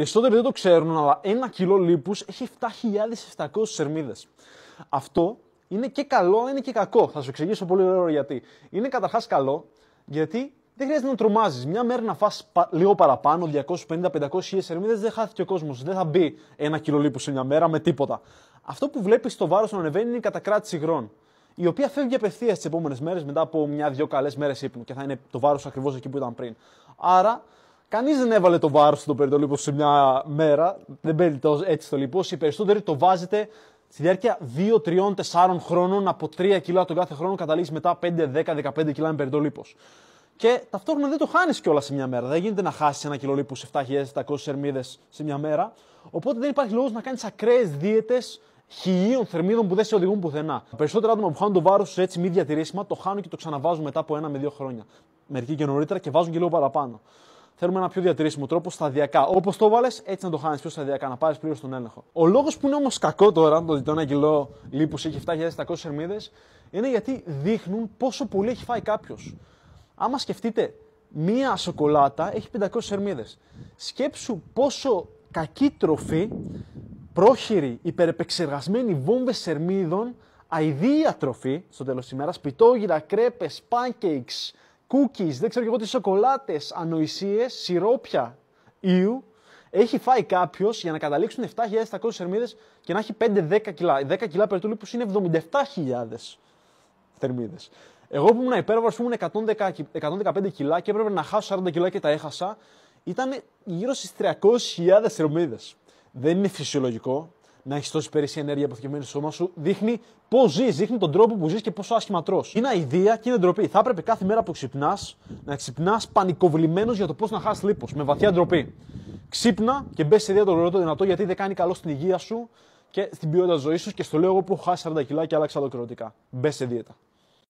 περισσότεροι δεν το ξέρουν, αλλά ένα κιλό λίπους έχει 7.700 σερμίδες. Αυτό είναι και καλό, είναι και κακό. Θα σου εξηγήσω πολύ ωραίο γιατί. Είναι καταρχάς καλό, γιατί δεν χρειάζεται να τρομάζεις. Μια μέρα να φας λίγο παραπάνω, 250-500 σερμίδες, δεν χάθηκε ο κόσμος. Δεν θα μπει ένα κιλό λίπους σε μια μέρα με τίποτα. Αυτό που βλέπεις το βάρος να ανεβαίνει είναι η κατακράτηση υγρών. Η οποία φεύγει απευθείας τις επόμενες μέρες μετά από μια-δυο καλές μέρες ύπνου και θα είναι το βάρος ακριβώς εκεί που ήταν πριν. Άρα Κανείς δεν έβαλε το βάρος του το σε μια μέρα. Δεν παίρνει το, έτσι το λίπος. Οι περισσότεροι το βάζετε στη διάρκεια 2-3-4 χρόνων από 3 κιλά τον κάθε χρόνο καταλήγεις μετά 5-10-15 κιλά με περιττό Και ταυτόχρονα δεν το χάνεις κιόλας σε μια μέρα. Δεν γίνεται να χάσεις ένα κιλό λίπο σε 7.700 θερμίδες σε μια μέρα. Οπότε δεν υπάρχει λόγος να κάνεις ακραίες δίαιτες χιλίων θερμίδων που δεν σε οδηγούν πουθενά. Περισσότερα άτομα που χάνουν το βάρος τους έτσι μη διατηρήσιμα το χάνουν και το ξαναβάζουν μετά από ένα με δύο χρόνια. Μερικοί και νωρίτερα και βάζουν και λίγο παραπάνω. Θέλουμε ένα πιο διατηρήσιμο τρόπο σταδιακά. Όπως το βάλες, έτσι να το χάνεις πιο σταδιακά, να πάρεις πλήρως τον έλεγχο. Ο λόγος που είναι όμως κακό τώρα, το ότι το ένα κιλό λίπους έχει 7.700 ερμίδε, είναι γιατί δείχνουν πόσο πολύ έχει φάει κάποιος. Άμα σκεφτείτε, μία σοκολάτα έχει 500 ερμίδε. Σκέψου πόσο κακή τροφή, πρόχειρη, υπερεπεξεργασμένη βόμβες ερμίδων, αηδία τροφή στο τέλος της ημέρας, σπιτόγυρα, κρέπες, pancakes, cookies, δεν ξέρω εγώ τι σοκολάτες, ανοησίες, σιρόπια ήου, έχει φάει κάποιος για να καταλήξουν 7.700 θερμίδες και να έχει 5-10 κιλά. 10 κιλά κιλα που είναι 77.000 θερμίδες. Εγώ που ήμουν υπέρβαρο, ήμουν 110, 115 κιλά και έπρεπε να χάσω 40 κιλά και τα έχασα, ήταν γύρω στις 300.000 θερμίδες. Δεν είναι φυσιολογικό να έχεις τόση περισσή ενέργεια αποθηκευμένη στο σώμα σου, δείχνει πώς ζεις, δείχνει τον τρόπο που ζεις και πόσο άσχημα τρώ. Είναι αηδία και είναι ντροπή. Θα έπρεπε κάθε μέρα που ξυπνάς να ξυπνάς πανικοβλημένος για το πώς να χάσεις λίπος, με βαθιά ντροπή. Ξύπνα και μπες σε δίαιτα το δυνατό γιατί δεν κάνει καλό στην υγεία σου και στην ποιότητα ζωής σου και στο λέω εγώ που έχω χάσει 40 κιλά και άλλαξα ολοκληρωτικά. Μπες σε δίαιτα.